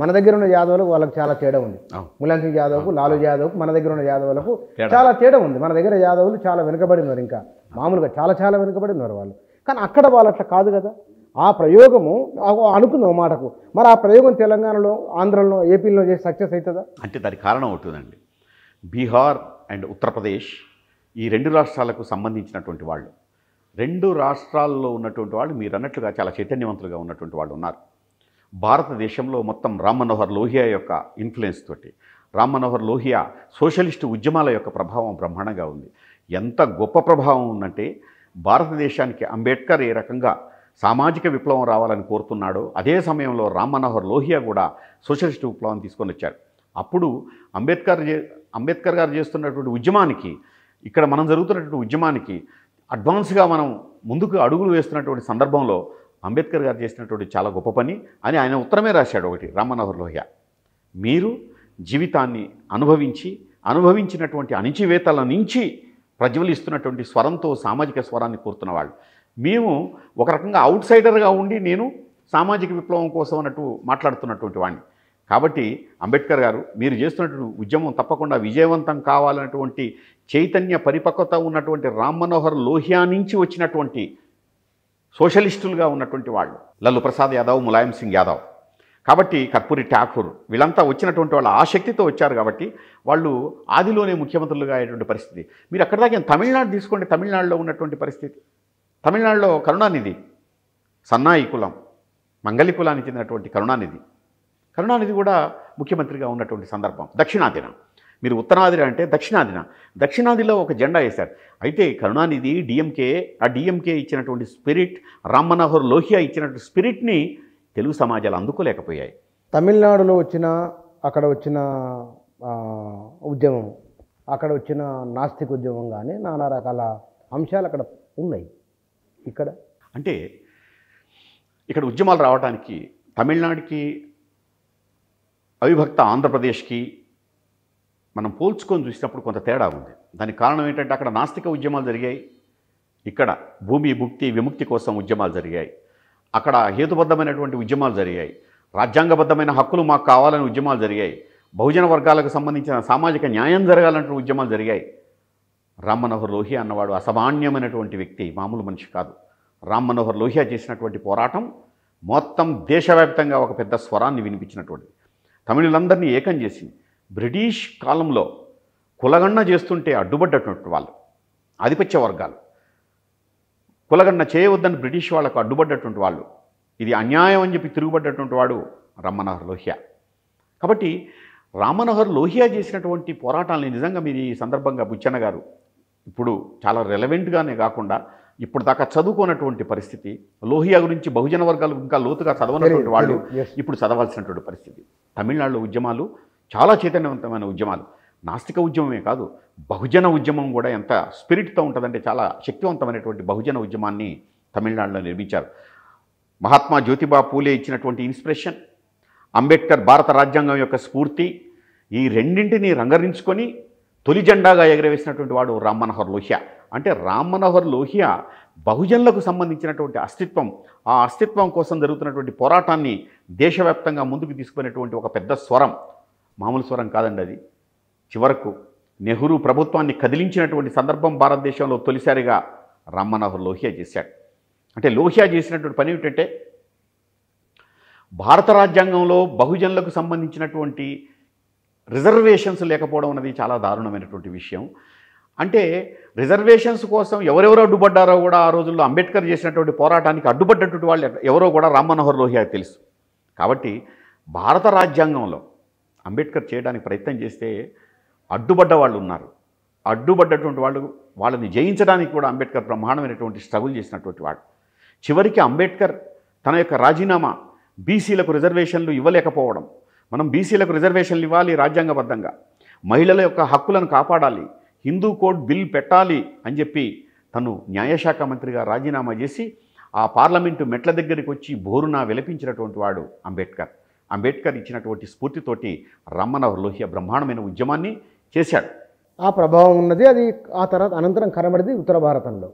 మన దగ్గర ఉన్న యాదవులకు వాళ్ళకి చాలా తేడా ఉంది ములాయం సింగ్ యాదవ్కు లాలు యాదవ్కు మన దగ్గర ఉన్న యాదవులకు చాలా తేడా ఉంది మన దగ్గర యాదవులు చాలా వెనుకబడి ఉన్నారు ఇంకా మామూలుగా చాలా చాలా వెనుకబడి ఉన్నారు వాళ్ళు కానీ అక్కడ వాళ్ళు అట్లా కాదు కదా ఆ ప్రయోగము అనుకుందాం మాటకు మరి ఆ ప్రయోగం తెలంగాణలో ఆంధ్రలో ఏపీలో చేసి సక్సెస్ అవుతుందా అంటే దానికి కారణం అవుతుందండి బీహార్ అండ్ ఉత్తరప్రదేశ్ ఈ రెండు రాష్ట్రాలకు సంబంధించినటువంటి వాళ్ళు రెండు రాష్ట్రాల్లో ఉన్నటువంటి వాళ్ళు మీరు అన్నట్లుగా చాలా చైతన్యవంతులుగా ఉన్నటువంటి వాళ్ళు ఉన్నారు భారతదేశంలో మొత్తం రామ్ మనోహర్ లోహియా యొక్క ఇన్ఫ్లుయెన్స్ తోటి రామ్ మనోహర్ లోహియా సోషలిస్టు ఉద్యమాల యొక్క ప్రభావం బ్రహ్మాండంగా ఉంది ఎంత గొప్ప ప్రభావం ఉందంటే భారతదేశానికి అంబేద్కర్ ఏ రకంగా సామాజిక విప్లవం రావాలని కోరుతున్నాడో అదే సమయంలో రామ్ మనోహర్ లోహియా కూడా సోషలిస్ట్ విప్లవం తీసుకొని వచ్చాడు అప్పుడు అంబేద్కర్ అంబేద్కర్ గారు చేస్తున్నటువంటి ఉద్యమానికి ఇక్కడ మనం జరుగుతున్నటువంటి ఉద్యమానికి అడ్వాన్స్గా మనం ముందుకు అడుగులు వేస్తున్నటువంటి సందర్భంలో అంబేద్కర్ గారు చేసినటువంటి చాలా గొప్ప పని అని ఆయన ఉత్తరమే రాశాడు ఒకటి రామనోహర్ లోహియా మీరు జీవితాన్ని అనుభవించి అనుభవించినటువంటి అణిచివేతల నుంచి ప్రజ్వలిస్తున్నటువంటి స్వరంతో సామాజిక స్వరాన్ని కోరుతున్న వాళ్ళు మేము ఒక రకంగా అవుట్ సైడర్గా ఉండి నేను సామాజిక విప్లవం కోసం అన్నట్టు మాట్లాడుతున్నటువంటి వాడిని కాబట్టి అంబేద్కర్ గారు మీరు చేస్తున్నటువంటి ఉద్యమం తప్పకుండా విజయవంతం కావాలన్నటువంటి చైతన్య పరిపక్వత ఉన్నటువంటి రామ్ మనోహర్ లోహియా నుంచి వచ్చినటువంటి సోషలిస్టులుగా ఉన్నటువంటి వాళ్ళు లల్లు ప్రసాద్ యాదవ్ ములాయం సింగ్ యాదవ్ కాబట్టి కర్పూరి ఠాకూర్ వీళ్ళంతా వచ్చినటువంటి వాళ్ళు ఆసక్తితో వచ్చారు కాబట్టి వాళ్ళు ఆదిలోనే ముఖ్యమంత్రులుగా అయ్యేటువంటి పరిస్థితి మీరు అక్కడ దాకా తమిళనాడు తీసుకోండి తమిళనాడులో ఉన్నటువంటి పరిస్థితి తమిళనాడులో కరుణానిధి సన్నాయి కులం మంగళి కులానికి చెందినటువంటి కరుణానిధి కరుణానిధి కూడా ముఖ్యమంత్రిగా ఉన్నటువంటి సందర్భం దక్షిణాదిన మీరు ఉత్తరాదిన అంటే దక్షిణాదిన దక్షిణాదిలో ఒక జెండా వేశారు అయితే కరుణానిధి డిఎంకే ఆ డిఎంకే ఇచ్చినటువంటి స్పిరిట్ రామ్ మనోహర్ లోహియా ఇచ్చినటువంటి స్పిరిట్ని తెలుగు సమాజాలు అందుకోలేకపోయాయి తమిళనాడులో వచ్చిన అక్కడ వచ్చిన ఉద్యమం అక్కడ వచ్చిన నాస్తిక ఉద్యమం కానీ నానా రకాల అంశాలు అక్కడ ఉన్నాయి ఇక్కడ అంటే ఇక్కడ ఉద్యమాలు రావడానికి తమిళనాడుకి అవిభక్త ఆంధ్రప్రదేశ్కి మనం పోల్చుకొని చూసినప్పుడు కొంత తేడా ఉంది దానికి కారణం ఏంటంటే అక్కడ నాస్తిక ఉద్యమాలు జరిగాయి ఇక్కడ భూమి భుక్తి విముక్తి కోసం ఉద్యమాలు జరిగాయి అక్కడ హేతుబద్ధమైనటువంటి ఉద్యమాలు జరిగాయి రాజ్యాంగబద్ధమైన హక్కులు మాకు కావాలని ఉద్యమాలు జరిగాయి బహుజన వర్గాలకు సంబంధించిన సామాజిక న్యాయం జరగాలంటే ఉద్యమాలు జరిగాయి రామ్ మనోహర్ లోహియా అన్నవాడు అసామాన్యమైనటువంటి వ్యక్తి మామూలు మనిషి కాదు రామ్ మనోహర్ లోహియా చేసినటువంటి పోరాటం మొత్తం దేశవ్యాప్తంగా ఒక పెద్ద స్వరాన్ని వినిపించినటువంటిది తమిళులందరినీ ఏకం చేసింది బ్రిటిష్ కాలంలో కులగన్న చేస్తుంటే అడ్డుపడ్డటువంటి వాళ్ళు ఆధిపత్య వర్గాలు కులగణన చేయవద్దని బ్రిటిష్ వాళ్ళకు అడ్డుపడ్డటువంటి వాళ్ళు ఇది అన్యాయం అని చెప్పి తిరుగుబడ్డటువంటి వాడు రామ్మనోహర్ లోహియా కాబట్టి రామ్మనోహర్ లోహియా చేసినటువంటి పోరాటాలని నిజంగా మీరు ఈ సందర్భంగా బుచ్చన్న గారు ఇప్పుడు చాలా రెలవెంట్గానే కాకుండా ఇప్పుడు దాకా చదువుకోనటువంటి పరిస్థితి లోహియా గురించి బహుజన వర్గాలు ఇంకా లోతుగా చదవనటువంటి వాళ్ళు ఇప్పుడు చదవాల్సినటువంటి పరిస్థితి తమిళనాడులో ఉద్యమాలు చాలా చైతన్యవంతమైన ఉద్యమాలు నాస్తిక ఉద్యమమే కాదు బహుజన ఉద్యమం కూడా ఎంత స్పిరిట్తో ఉంటుందంటే చాలా శక్తివంతమైనటువంటి బహుజన ఉద్యమాన్ని తమిళనాడులో నిర్మించారు మహాత్మా జ్యోతిబా పూలే ఇచ్చినటువంటి ఇన్స్పిరేషన్ అంబేద్కర్ భారత రాజ్యాంగం యొక్క స్ఫూర్తి ఈ రెండింటిని రంగరించుకొని తొలి జెండాగా ఎగరవేసినటువంటి వాడు రామ్ మనోహర్ లోహియా అంటే రామ్ మనోహర్ లోహియా బహుజనులకు సంబంధించినటువంటి అస్తిత్వం ఆ అస్తిత్వం కోసం జరుగుతున్నటువంటి పోరాటాన్ని దేశవ్యాప్తంగా ముందుకు తీసుకునేటువంటి ఒక పెద్ద స్వరం మామూలు స్వరం కాదండి అది చివరకు నెహ్రూ ప్రభుత్వాన్ని కదిలించినటువంటి సందర్భం భారతదేశంలో తొలిసారిగా రామ్మనోహర్ లోహియా చేశాడు అంటే లోహియా చేసినటువంటి పని ఏమిటంటే భారత రాజ్యాంగంలో బహుజనులకు సంబంధించినటువంటి రిజర్వేషన్స్ లేకపోవడం అనేది చాలా దారుణమైనటువంటి విషయం అంటే రిజర్వేషన్స్ కోసం ఎవరెవరు అడ్డుపడ్డారో కూడా ఆ రోజుల్లో అంబేద్కర్ చేసినటువంటి పోరాటానికి అడ్డుపడ్డటువంటి వాళ్ళు ఎవరో కూడా రామ్మనోహర్ లోహియా తెలుసు కాబట్టి భారత రాజ్యాంగంలో అంబేద్కర్ చేయడానికి ప్రయత్నం చేస్తే అడ్డుపడ్డ వాళ్ళు ఉన్నారు అడ్డుపడ్డటువంటి వాళ్ళు వాళ్ళని జయించడానికి కూడా అంబేద్కర్ బ్రహ్మాండమైనటువంటి స్ట్రగుల్ చేసినటువంటి వాడు చివరికి అంబేద్కర్ తన యొక్క రాజీనామా బీసీలకు రిజర్వేషన్లు ఇవ్వలేకపోవడం మనం బీసీలకు రిజర్వేషన్లు ఇవ్వాలి రాజ్యాంగబద్ధంగా మహిళల యొక్క హక్కులను కాపాడాలి హిందూ కోడ్ బిల్ పెట్టాలి అని చెప్పి తను న్యాయశాఖ మంత్రిగా రాజీనామా చేసి ఆ పార్లమెంటు మెట్ల దగ్గరికి వచ్చి బోరునా విలపించినటువంటి వాడు అంబేద్కర్ అంబేద్కర్ ఇచ్చినటువంటి స్ఫూర్తితోటి రమ్మన లోహియ బ్రహ్మాండమైన ఉద్యమాన్ని చేశాడు ఆ ప్రభావం ఉన్నది అది ఆ తర్వాత అనంతరం కనబడింది ఉత్తర భారతంలో